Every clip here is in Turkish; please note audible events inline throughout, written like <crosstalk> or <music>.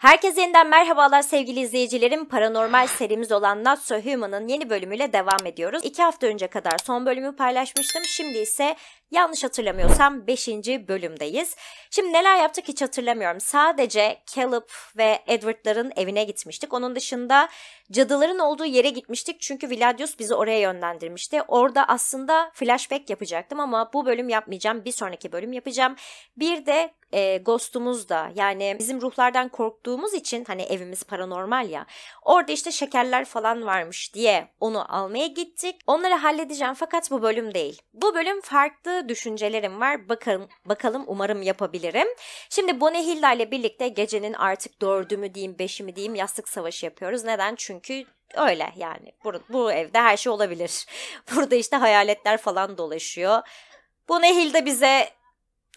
Herkese yeniden merhabalar sevgili izleyicilerim. Paranormal serimiz olan Not So Human'ın yeni bölümüyle devam ediyoruz. İki hafta önce kadar son bölümü paylaşmıştım. Şimdi ise yanlış hatırlamıyorsam 5. bölümdeyiz. Şimdi neler yaptık hiç hatırlamıyorum. Sadece Caleb ve Edward'ların evine gitmiştik. Onun dışında cadıların olduğu yere gitmiştik. Çünkü Viladius bizi oraya yönlendirmişti. Orada aslında flashback yapacaktım ama bu bölüm yapmayacağım. Bir sonraki bölüm yapacağım. Bir de e, ghostumuz da yani bizim ruhlardan korktuğumuz için hani evimiz paranormal ya orada işte şekerler falan varmış diye onu almaya gittik. Onları halledeceğim fakat bu bölüm değil. Bu bölüm farklı düşüncelerim var. Bakalım bakalım umarım yapabilirim. Şimdi Bonehilda ile birlikte gecenin artık dördü mü diyeyim beşi mi diyeyim yastık savaşı yapıyoruz. Neden? Çünkü öyle yani. Bu, bu evde her şey olabilir. <laughs> Burada işte hayaletler falan dolaşıyor. Bu Nehil de bize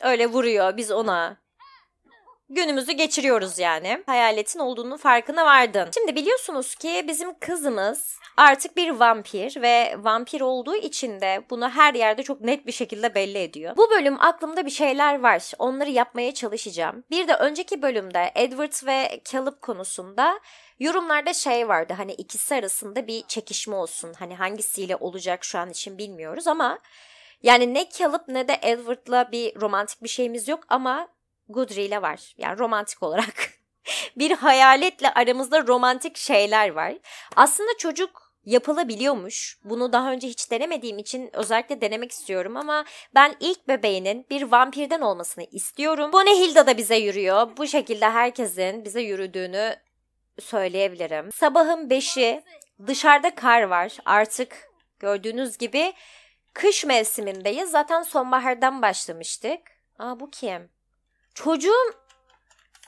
Öyle vuruyor biz ona. Günümüzü geçiriyoruz yani. Hayaletin olduğunu farkına vardın. Şimdi biliyorsunuz ki bizim kızımız artık bir vampir ve vampir olduğu için de bunu her yerde çok net bir şekilde belli ediyor. Bu bölüm aklımda bir şeyler var. Onları yapmaya çalışacağım. Bir de önceki bölümde Edward ve Caleb konusunda yorumlarda şey vardı. Hani ikisi arasında bir çekişme olsun. Hani hangisiyle olacak şu an için bilmiyoruz ama yani ne Caleb ne de Edward'la bir romantik bir şeyimiz yok ama Goodry ile var. Yani romantik olarak. <laughs> bir hayaletle aramızda romantik şeyler var. Aslında çocuk yapılabiliyormuş. Bunu daha önce hiç denemediğim için özellikle denemek istiyorum ama ben ilk bebeğinin bir vampirden olmasını istiyorum. Bu Bonehilda da bize yürüyor. Bu şekilde herkesin bize yürüdüğünü söyleyebilirim. Sabahın 5'i dışarıda kar var. Artık gördüğünüz gibi Kış mevsimindeyiz. Zaten sonbahardan başlamıştık. Aa bu kim? Çocuğum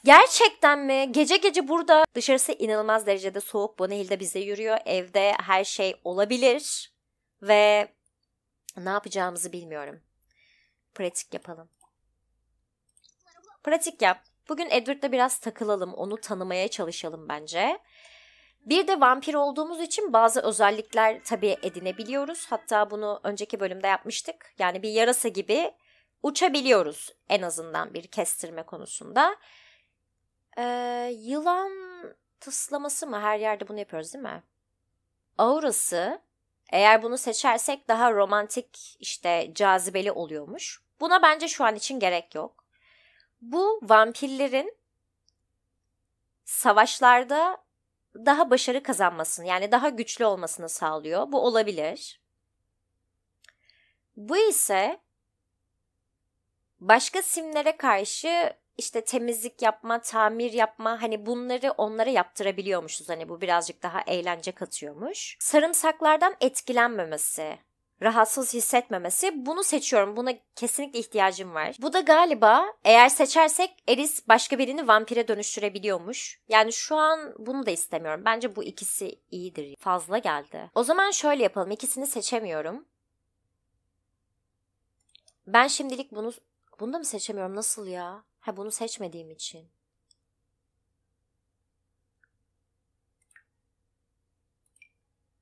Gerçekten mi? Gece gece burada. Dışarısı inanılmaz derecede soğuk. bu Bonnehill'de bize yürüyor. Evde her şey olabilir. Ve ne yapacağımızı bilmiyorum. Pratik yapalım. Pratik yap. Bugün Edward'la biraz takılalım. Onu tanımaya çalışalım bence. Bir de vampir olduğumuz için bazı özellikler tabii edinebiliyoruz. Hatta bunu önceki bölümde yapmıştık. Yani bir yarasa gibi uçabiliyoruz en azından bir kestirme konusunda. Ee, yılan tıslaması mı? Her yerde bunu yapıyoruz değil mi? Aurası eğer bunu seçersek daha romantik işte cazibeli oluyormuş. Buna bence şu an için gerek yok. Bu vampirlerin savaşlarda daha başarı kazanmasını yani daha güçlü olmasını sağlıyor. Bu olabilir. Bu ise başka simlere karşı işte temizlik yapma, tamir yapma hani bunları onlara yaptırabiliyormuşuz. Hani bu birazcık daha eğlence katıyormuş. Sarımsaklardan etkilenmemesi rahatsız hissetmemesi. Bunu seçiyorum. Buna kesinlikle ihtiyacım var. Bu da galiba eğer seçersek Eris başka birini vampire dönüştürebiliyormuş. Yani şu an bunu da istemiyorum. Bence bu ikisi iyidir. Fazla geldi. O zaman şöyle yapalım. İkisini seçemiyorum. Ben şimdilik bunu... Bunu da mı seçemiyorum? Nasıl ya? Ha bunu seçmediğim için.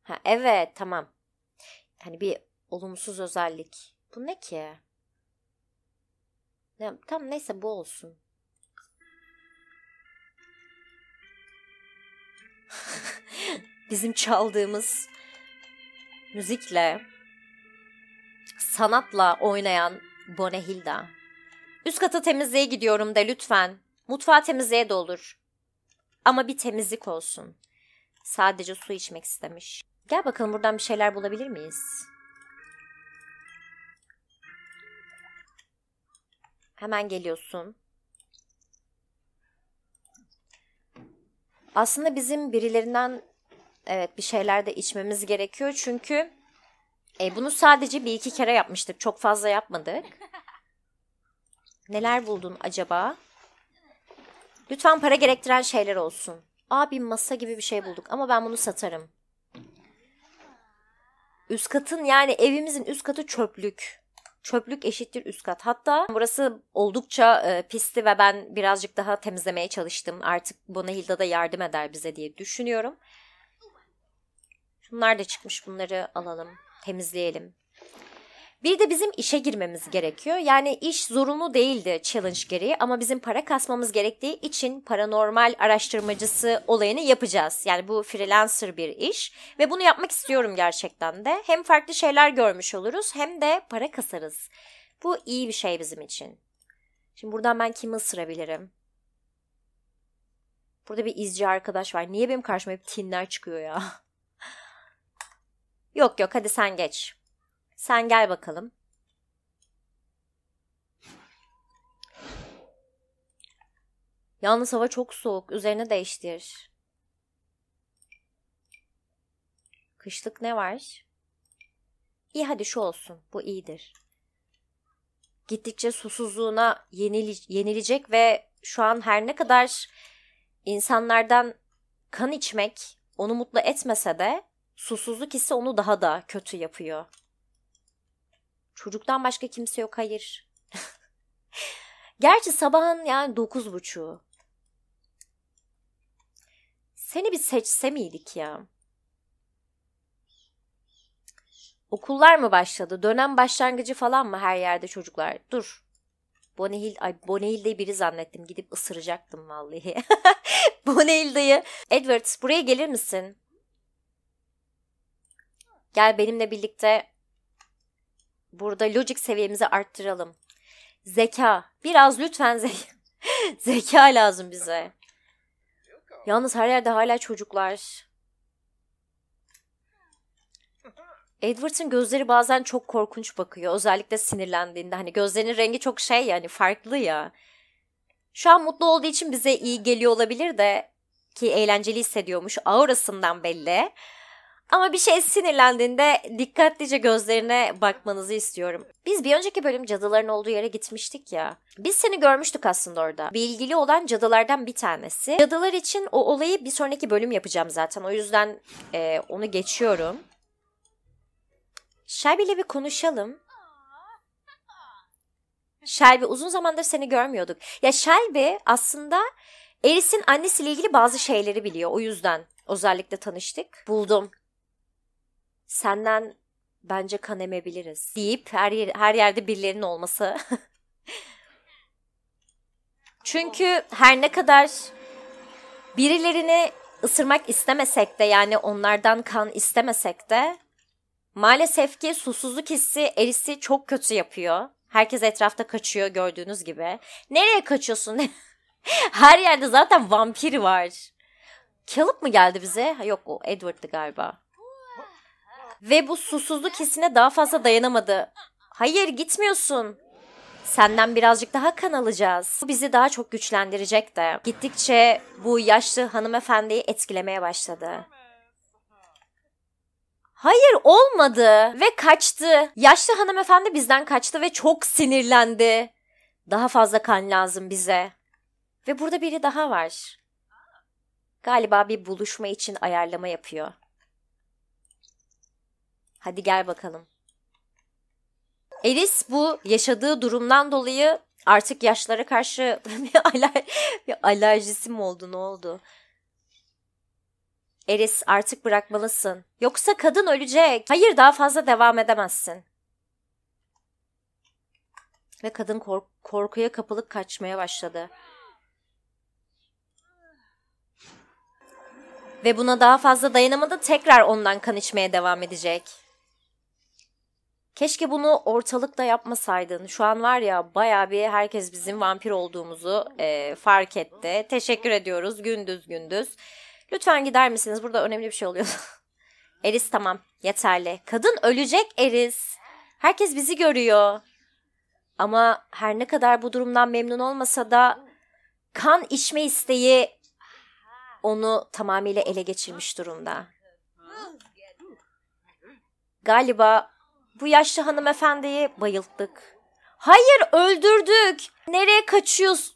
Ha evet tamam hani bir olumsuz özellik. Bu ne ki? Ya, tam neyse bu olsun. <laughs> Bizim çaldığımız müzikle sanatla oynayan Bonehilda. Üst kata temizliğe gidiyorum de lütfen. Mutfağı temizliğe de olur. Ama bir temizlik olsun. Sadece su içmek istemiş. Gel bakalım buradan bir şeyler bulabilir miyiz? Hemen geliyorsun. Aslında bizim birilerinden evet bir şeyler de içmemiz gerekiyor. Çünkü e, bunu sadece bir iki kere yapmıştık. Çok fazla yapmadık. Neler buldun acaba? Lütfen para gerektiren şeyler olsun. Abi masa gibi bir şey bulduk ama ben bunu satarım. Üst katın yani evimizin üst katı çöplük. Çöplük eşittir üst kat. Hatta burası oldukça e, pisti ve ben birazcık daha temizlemeye çalıştım. Artık Bonahilda da yardım eder bize diye düşünüyorum. Şunlar da çıkmış bunları alalım, temizleyelim. Bir de bizim işe girmemiz gerekiyor. Yani iş zorunlu değildi challenge gereği ama bizim para kasmamız gerektiği için paranormal araştırmacısı olayını yapacağız. Yani bu freelancer bir iş ve bunu yapmak istiyorum gerçekten de. Hem farklı şeyler görmüş oluruz hem de para kasarız. Bu iyi bir şey bizim için. Şimdi buradan ben kimi ısırabilirim? Burada bir izci arkadaş var. Niye benim karşıma hep tinler çıkıyor ya? <laughs> yok yok hadi sen geç. Sen gel bakalım. Yalnız hava çok soğuk. Üzerine değiştir. Kışlık ne var? İyi hadi şu olsun. Bu iyidir. Gittikçe susuzluğuna yenile yenilecek ve şu an her ne kadar insanlardan kan içmek onu mutlu etmese de susuzluk ise onu daha da kötü yapıyor. Çocuktan başka kimse yok hayır. <laughs> Gerçi sabahın yani dokuz buçuğu. Seni bir seçse miydik ya? Okullar mı başladı? Dönem başlangıcı falan mı her yerde çocuklar? Dur. Bonehil, ay Bonehil'de biri zannettim. Gidip ısıracaktım vallahi. <laughs> Bonehil'deyi. Edwards buraya gelir misin? Gel benimle birlikte Burada logic seviyemizi arttıralım. Zeka. Biraz lütfen zeka. <laughs> zeka lazım bize. Yalnız her yerde hala çocuklar. Edward'ın gözleri bazen çok korkunç bakıyor. Özellikle sinirlendiğinde. Hani gözlerinin rengi çok şey yani farklı ya. Şu an mutlu olduğu için bize iyi geliyor olabilir de ki eğlenceli hissediyormuş. Aurasından belli. Ama bir şey sinirlendiğinde dikkatlice gözlerine bakmanızı istiyorum. Biz bir önceki bölüm cadıların olduğu yere gitmiştik ya. Biz seni görmüştük aslında orada. Bilgili olan cadılardan bir tanesi. Cadılar için o olayı bir sonraki bölüm yapacağım zaten. O yüzden e, onu geçiyorum. Shelby ile bir konuşalım. Shelby uzun zamandır seni görmüyorduk. Ya Shelby aslında Eris'in annesiyle ilgili bazı şeyleri biliyor. O yüzden özellikle tanıştık. Buldum senden bence kan emebiliriz deyip her, yer, her yerde birilerinin olması. <laughs> Çünkü her ne kadar birilerini ısırmak istemesek de yani onlardan kan istemesek de maalesef ki susuzluk hissi erisi çok kötü yapıyor. Herkes etrafta kaçıyor gördüğünüz gibi. Nereye kaçıyorsun? <laughs> her yerde zaten vampir var. Kalıp mı geldi bize? Yok o Edward'dı galiba. Ve bu susuzluk hissine daha fazla dayanamadı. Hayır gitmiyorsun. Senden birazcık daha kan alacağız. Bu bizi daha çok güçlendirecek de. Gittikçe bu yaşlı hanımefendiyi etkilemeye başladı. Hayır olmadı ve kaçtı. Yaşlı hanımefendi bizden kaçtı ve çok sinirlendi. Daha fazla kan lazım bize. Ve burada biri daha var. Galiba bir buluşma için ayarlama yapıyor. Hadi gel bakalım. Elis bu yaşadığı durumdan dolayı artık yaşlara karşı <laughs> bir, aler bir alerjisi mi oldu ne oldu? Eris artık bırakmalısın. Yoksa kadın ölecek. Hayır daha fazla devam edemezsin. Ve kadın kork korkuya kapılıp kaçmaya başladı. Ve buna daha fazla dayanamadı tekrar ondan kan içmeye devam edecek. Keşke bunu ortalıkta yapmasaydın. Şu an var ya baya bir herkes bizim vampir olduğumuzu e, fark etti. Teşekkür ediyoruz gündüz gündüz. Lütfen gider misiniz? Burada önemli bir şey oluyor. <laughs> Eris tamam yeterli. Kadın ölecek Eris. Herkes bizi görüyor. Ama her ne kadar bu durumdan memnun olmasa da kan içme isteği onu tamamıyla ele geçirmiş durumda. Galiba bu yaşlı hanımefendiyi bayılttık. Hayır öldürdük. Nereye kaçıyoruz?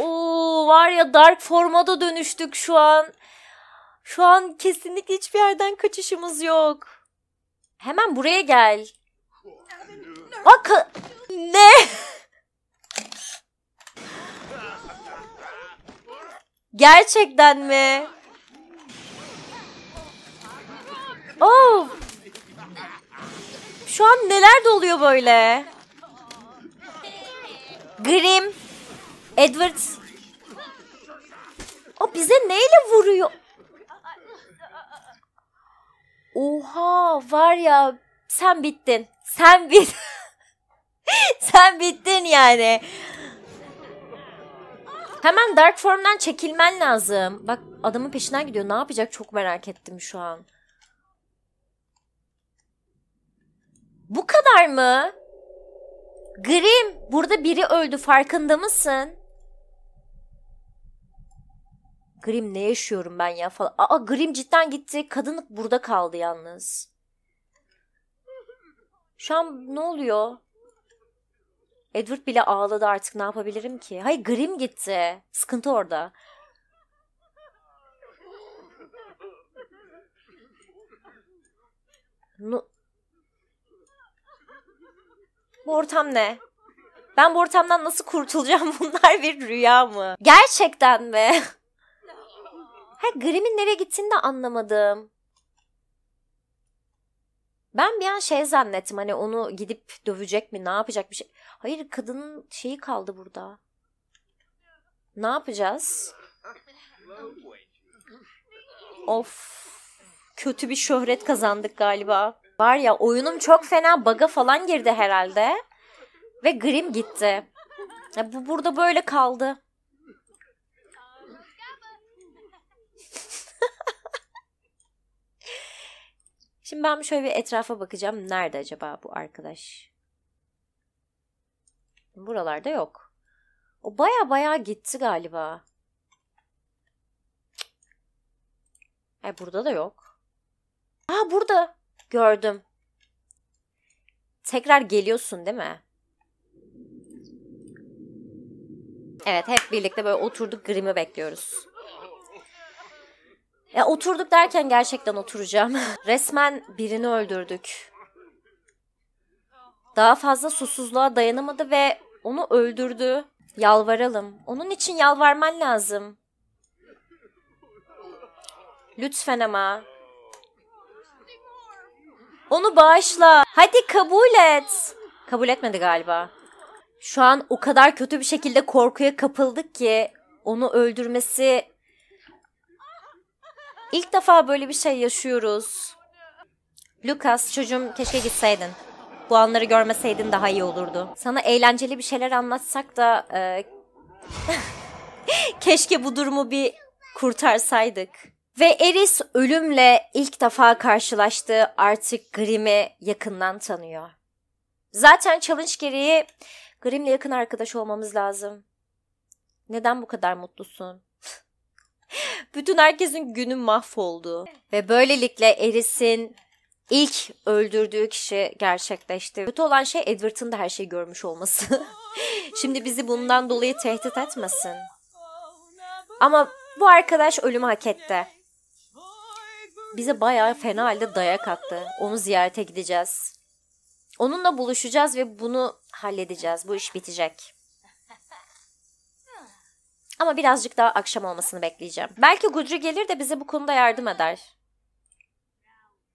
Oo var ya dark formada dönüştük şu an. Şu an kesinlikle hiçbir yerden kaçışımız yok. Hemen buraya gel. Bak ne? Gerçekten mi? Oh! Şu an neler doluyor böyle? Grim. Edward. O bize neyle vuruyor? Oha var ya sen bittin. Sen bit. <laughs> sen bittin yani. Hemen Dark Form'dan çekilmen lazım. Bak adamın peşinden gidiyor. Ne yapacak çok merak ettim şu an. Bu kadar mı? Grim, burada biri öldü farkında mısın? Grim ne yaşıyorum ben ya falan. Aa Grim cidden gitti. Kadınlık burada kaldı yalnız. Şu an ne oluyor? Edward bile ağladı artık ne yapabilirim ki? Hayır Grim gitti. Sıkıntı orada. No, bu ortam ne? Ben bu ortamdan nasıl kurtulacağım? <laughs> Bunlar bir rüya mı? Gerçekten mi? Ha Grimm'in nereye gittiğini de anlamadım. Ben bir an şey zannettim hani onu gidip dövecek mi ne yapacak bir şey. Hayır kadının şeyi kaldı burada. Ne yapacağız? Of. Kötü bir şöhret kazandık galiba. Var ya oyunum çok fena baga falan girdi herhalde. Ve Grim gitti. Ya bu burada böyle kaldı. <laughs> Şimdi ben şöyle bir etrafa bakacağım. Nerede acaba bu arkadaş? Buralarda yok. O baya baya gitti galiba. E burada da yok. Aa burada. Gördüm. Tekrar geliyorsun değil mi? Evet hep birlikte böyle oturduk Grim'i bekliyoruz. Ya oturduk derken gerçekten oturacağım. <laughs> Resmen birini öldürdük. Daha fazla susuzluğa dayanamadı ve onu öldürdü. Yalvaralım. Onun için yalvarman lazım. Lütfen ama. Onu bağışla. Hadi kabul et. Kabul etmedi galiba. Şu an o kadar kötü bir şekilde korkuya kapıldık ki onu öldürmesi... İlk defa böyle bir şey yaşıyoruz. Lucas çocuğum keşke gitseydin. Bu anları görmeseydin daha iyi olurdu. Sana eğlenceli bir şeyler anlatsak da... E... <laughs> keşke bu durumu bir kurtarsaydık. Ve Eris ölümle ilk defa karşılaştığı artık Grimm'i yakından tanıyor. Zaten challenge gereği Grimm'le yakın arkadaş olmamız lazım. Neden bu kadar mutlusun? <laughs> Bütün herkesin günü mahvoldu. Ve böylelikle Eris'in ilk öldürdüğü kişi gerçekleşti. Kötü olan şey Edward'ın da her şeyi görmüş olması. <laughs> Şimdi bizi bundan dolayı tehdit etmesin. Ama bu arkadaş ölümü hak etti bize bayağı fena halde dayak attı. Onu ziyarete gideceğiz. Onunla buluşacağız ve bunu halledeceğiz. Bu iş bitecek. Ama birazcık daha akşam olmasını bekleyeceğim. Belki Gudru gelir de bize bu konuda yardım eder.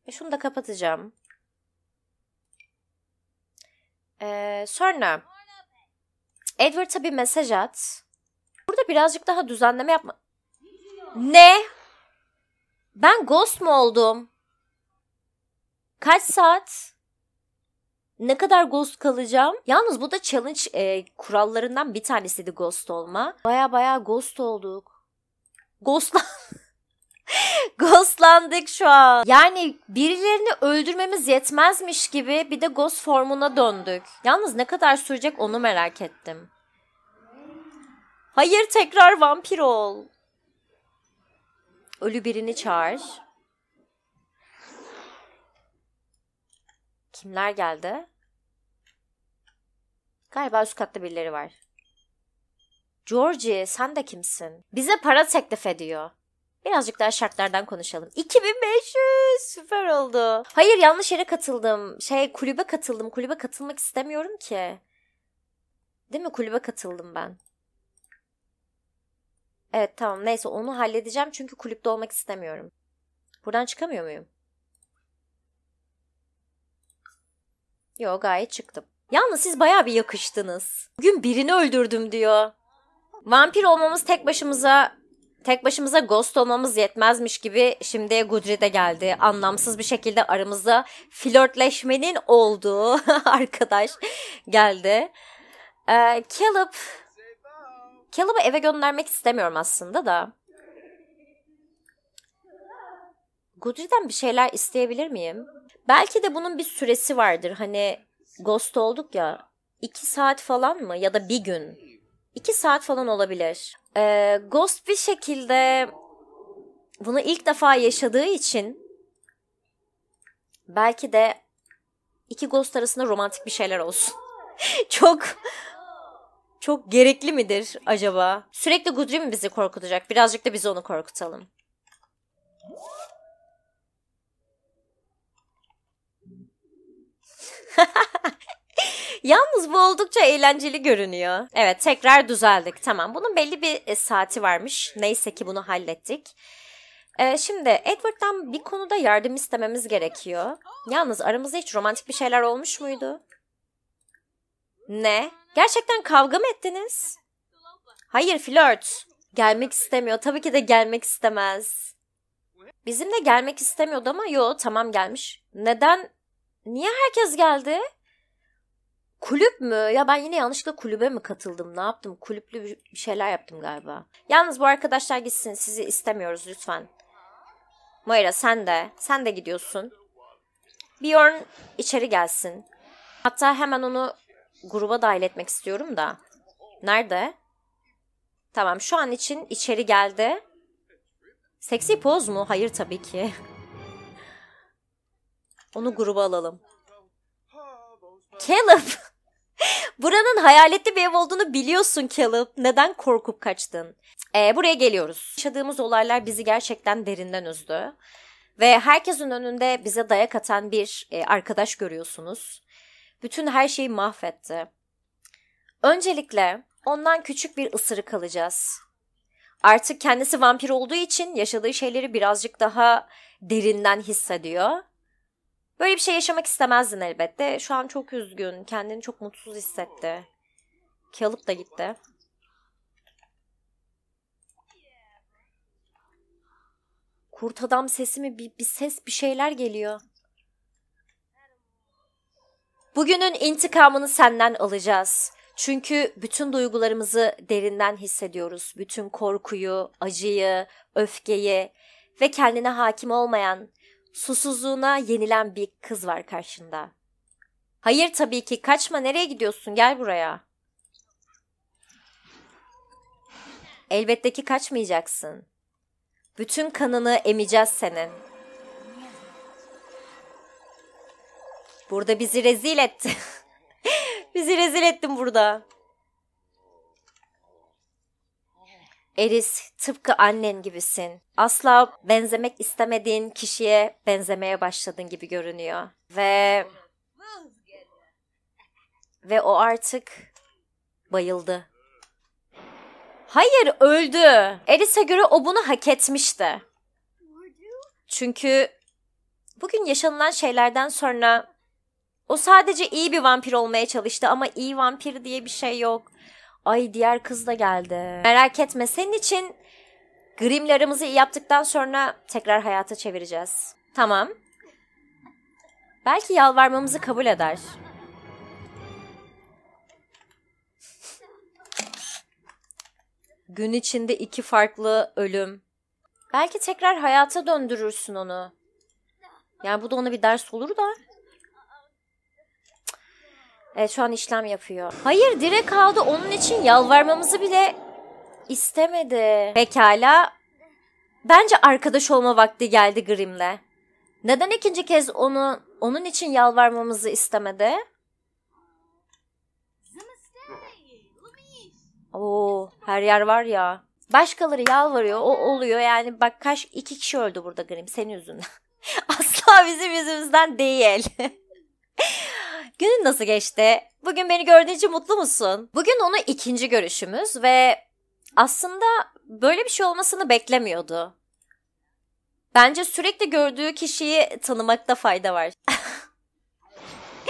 Ve şunu da kapatacağım. Ee, sonra Edward'a bir mesaj at. Burada birazcık daha düzenleme yapma. Ne? Ben ghost mu oldum? Kaç saat? Ne kadar ghost kalacağım? Yalnız bu da challenge e, kurallarından bir tanesiydi ghost olma. Baya baya ghost olduk. Ghostla... <laughs> Ghostlandık şu an. Yani birilerini öldürmemiz yetmezmiş gibi bir de ghost formuna döndük. Yalnız ne kadar sürecek onu merak ettim. Hayır tekrar vampir ol. Ölü birini çağır. Kimler geldi? Galiba üst katta birileri var. Georgie sen de kimsin? Bize para teklif ediyor. Birazcık daha şartlardan konuşalım. 2500 süper oldu. Hayır yanlış yere katıldım. Şey kulübe katıldım. Kulübe katılmak istemiyorum ki. Değil mi? Kulübe katıldım ben. Evet tamam neyse onu halledeceğim çünkü kulüpte olmak istemiyorum. Buradan çıkamıyor muyum? Yo gayet çıktım. Yalnız siz baya bir yakıştınız. Bugün birini öldürdüm diyor. Vampir olmamız tek başımıza tek başımıza ghost olmamız yetmezmiş gibi şimdi Gudri de geldi. Anlamsız bir şekilde aramızda flörtleşmenin olduğu <laughs> arkadaş geldi. Ee, Caleb Caleb'ı eve göndermek istemiyorum aslında da. Goodread'den bir şeyler isteyebilir miyim? Belki de bunun bir süresi vardır. Hani Ghost olduk ya. iki saat falan mı? Ya da bir gün. İki saat falan olabilir. Ee, Ghost bir şekilde bunu ilk defa yaşadığı için belki de iki Ghost arasında romantik bir şeyler olsun. <laughs> Çok çok gerekli midir acaba? Sürekli Gudri mi bizi korkutacak? Birazcık da biz onu korkutalım. <laughs> Yalnız bu oldukça eğlenceli görünüyor. Evet tekrar düzeldik. Tamam bunun belli bir e, saati varmış. Neyse ki bunu hallettik. Ee, şimdi Edward'dan bir konuda yardım istememiz gerekiyor. Yalnız aramızda hiç romantik bir şeyler olmuş muydu? Ne? Gerçekten kavga mı ettiniz? Hayır flört. Gelmek istemiyor. Tabii ki de gelmek istemez. Bizimle gelmek istemiyordu ama yo tamam gelmiş. Neden? Niye herkes geldi? Kulüp mü? Ya ben yine yanlışlıkla kulübe mi katıldım? Ne yaptım? Kulüplü bir şeyler yaptım galiba. Yalnız bu arkadaşlar gitsin. Sizi istemiyoruz lütfen. Moira sen de. Sen de gidiyorsun. Bjorn içeri gelsin. Hatta hemen onu gruba dahil etmek istiyorum da. Nerede? Tamam şu an için içeri geldi. Seksi poz mu? Hayır tabii ki. <laughs> Onu gruba alalım. Caleb! <laughs> Buranın hayaletli bir ev olduğunu biliyorsun Caleb. Neden korkup kaçtın? Ee, buraya geliyoruz. Yaşadığımız olaylar bizi gerçekten derinden üzdü. Ve herkesin önünde bize dayak atan bir e, arkadaş görüyorsunuz bütün her şeyi mahvetti. Öncelikle ondan küçük bir ısırık alacağız. Artık kendisi vampir olduğu için yaşadığı şeyleri birazcık daha derinden hissediyor. Böyle bir şey yaşamak istemezdin elbette. Şu an çok üzgün, kendini çok mutsuz hissetti. Ki da gitti. Kurt adam sesi mi? Bir, bir ses bir şeyler geliyor. Bugünün intikamını senden alacağız. Çünkü bütün duygularımızı derinden hissediyoruz. Bütün korkuyu, acıyı, öfkeyi ve kendine hakim olmayan, susuzluğuna yenilen bir kız var karşında. Hayır tabii ki kaçma nereye gidiyorsun gel buraya. Elbette ki kaçmayacaksın. Bütün kanını emeceğiz senin. Burada bizi rezil etti. <laughs> bizi rezil ettin burada. Eris, tıpkı annen gibisin. Asla benzemek istemediğin kişiye benzemeye başladın gibi görünüyor. Ve ve o artık bayıldı. Hayır, öldü. Eris'e göre o bunu hak etmişti. Çünkü bugün yaşanılan şeylerden sonra o sadece iyi bir vampir olmaya çalıştı ama iyi vampir diye bir şey yok. Ay diğer kız da geldi. Merak etme senin için grimlerimizi iyi yaptıktan sonra tekrar hayata çevireceğiz. Tamam. Belki yalvarmamızı kabul eder. Gün içinde iki farklı ölüm. Belki tekrar hayata döndürürsün onu. Yani bu da ona bir ders olur da. Evet şu an işlem yapıyor. Hayır direkt aldı. Onun için yalvarmamızı bile istemedi. Pekala. Bence arkadaş olma vakti geldi Grim'le. Neden ikinci kez onu onun için yalvarmamızı istemedi? Oo, her yer var ya. Başkaları yalvarıyor, o oluyor. Yani bak kaç iki kişi öldü burada Grim senin yüzünden. <laughs> Asla bizim yüzümüzden değil. Günün nasıl geçti? Bugün beni gördüğün için mutlu musun? Bugün onu ikinci görüşümüz ve aslında böyle bir şey olmasını beklemiyordu. Bence sürekli gördüğü kişiyi tanımakta fayda var.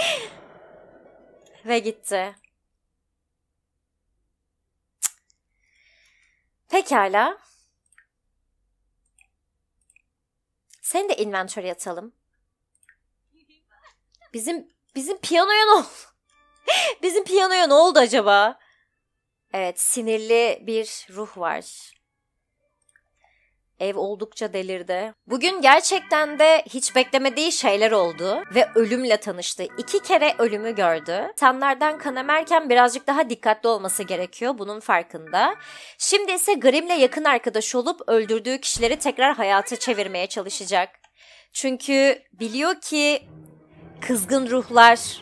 <laughs> ve gitti. Pekala. Seni de inventory atalım. Bizim Bizim piyanoya ne oldu? <laughs> Bizim piyanoya ne oldu acaba? Evet sinirli bir ruh var. Ev oldukça delirdi. Bugün gerçekten de hiç beklemediği şeyler oldu ve ölümle tanıştı. İki kere ölümü gördü. Tanlardan kan emerken birazcık daha dikkatli olması gerekiyor bunun farkında. Şimdi ise Grim'le yakın arkadaş olup öldürdüğü kişileri tekrar hayata çevirmeye çalışacak. Çünkü biliyor ki kızgın ruhlar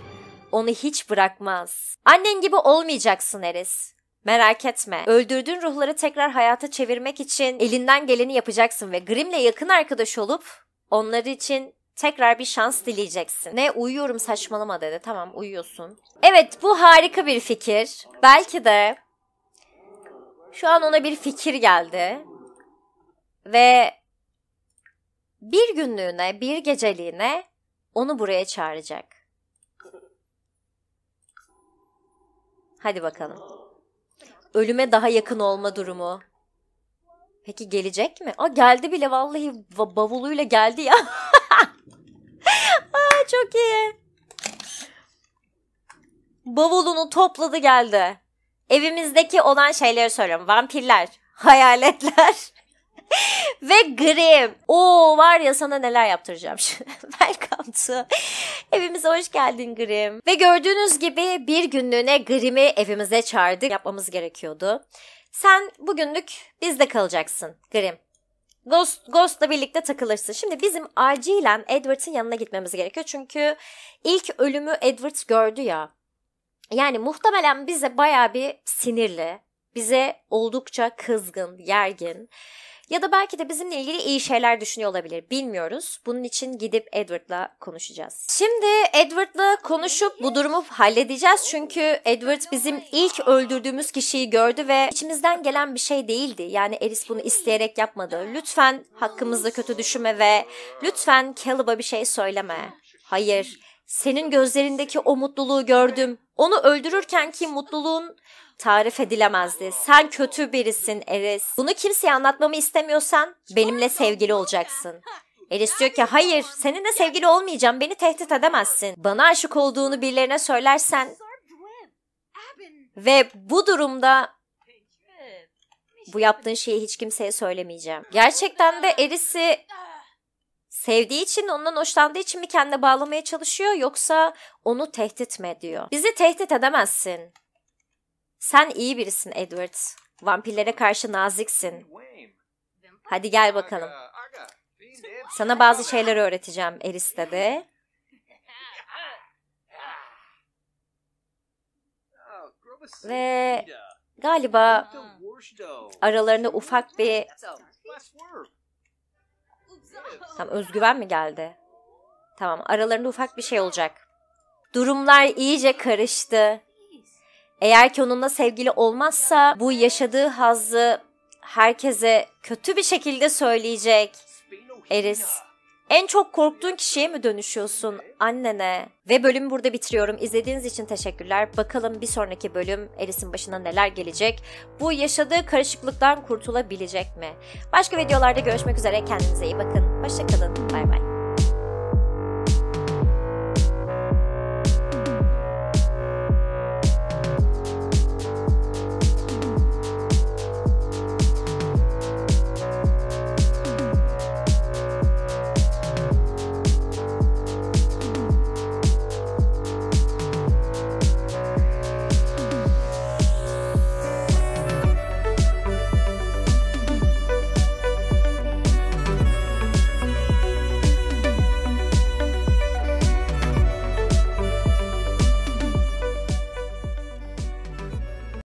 onu hiç bırakmaz. Annen gibi olmayacaksın Eris. Merak etme. Öldürdüğün ruhları tekrar hayata çevirmek için elinden geleni yapacaksın ve Grim'le yakın arkadaş olup onları için tekrar bir şans dileyeceksin. Ne uyuyorum saçmalama dedi. Tamam uyuyorsun. Evet bu harika bir fikir. Belki de şu an ona bir fikir geldi. Ve bir günlüğüne, bir geceliğine onu buraya çağıracak. Hadi bakalım. Ölüme daha yakın olma durumu. Peki gelecek mi? Aa geldi bile vallahi bavuluyla geldi ya. <laughs> Aa çok iyi. Bavulunu topladı geldi. Evimizdeki olan şeyleri soruyorum. Vampirler, hayaletler ve Grim. Oo var ya sana neler yaptıracağım şimdi. <laughs> Welcome to. Evimize hoş geldin Grim. Ve gördüğünüz gibi bir günlüğüne Grim'i evimize çağırdık. Yapmamız gerekiyordu. Sen bugünlük bizde kalacaksın Grim. Ghost, Ghost'la birlikte takılırsın. Şimdi bizim acilen Edward'ın yanına gitmemiz gerekiyor. Çünkü ilk ölümü Edward gördü ya. Yani muhtemelen bize baya bir sinirli. Bize oldukça kızgın, gergin. Ya da belki de bizimle ilgili iyi şeyler düşünüyor olabilir. Bilmiyoruz. Bunun için gidip Edward'la konuşacağız. Şimdi Edward'la konuşup bu durumu halledeceğiz. Çünkü Edward bizim ilk öldürdüğümüz kişiyi gördü ve içimizden gelen bir şey değildi. Yani Eris bunu isteyerek yapmadı. Lütfen hakkımızda kötü düşünme ve lütfen Caleb'a bir şey söyleme. Hayır. Senin gözlerindeki o mutluluğu gördüm. Onu öldürürken ki mutluluğun tarif edilemezdi. Sen kötü birisin Eris. Bunu kimseye anlatmamı istemiyorsan benimle sevgili olacaksın. Eris diyor ki hayır seninle sevgili olmayacağım beni tehdit edemezsin. Bana aşık olduğunu birilerine söylersen ve bu durumda bu yaptığın şeyi hiç kimseye söylemeyeceğim. Gerçekten de Eris'i sevdiği için, ondan hoşlandığı için mi kendine bağlamaya çalışıyor yoksa onu tehdit mi ediyor? Bizi tehdit edemezsin. Sen iyi birisin Edward. Vampirlere karşı naziksin. Hadi gel bakalım. Sana bazı şeyler öğreteceğim Eris dedi. Ve galiba aralarında ufak bir Tam özgüven mi geldi? Tamam aralarında ufak bir şey olacak. Durumlar iyice karıştı. Eğer ki onunla sevgili olmazsa bu yaşadığı hazzı herkese kötü bir şekilde söyleyecek. Eris. En çok korktuğun kişiye mi dönüşüyorsun? Annene. Ve bölümü burada bitiriyorum. İzlediğiniz için teşekkürler. Bakalım bir sonraki bölüm Eris'in başına neler gelecek? Bu yaşadığı karışıklıktan kurtulabilecek mi? Başka videolarda görüşmek üzere. Kendinize iyi bakın. Hoşçakalın. Bay bay.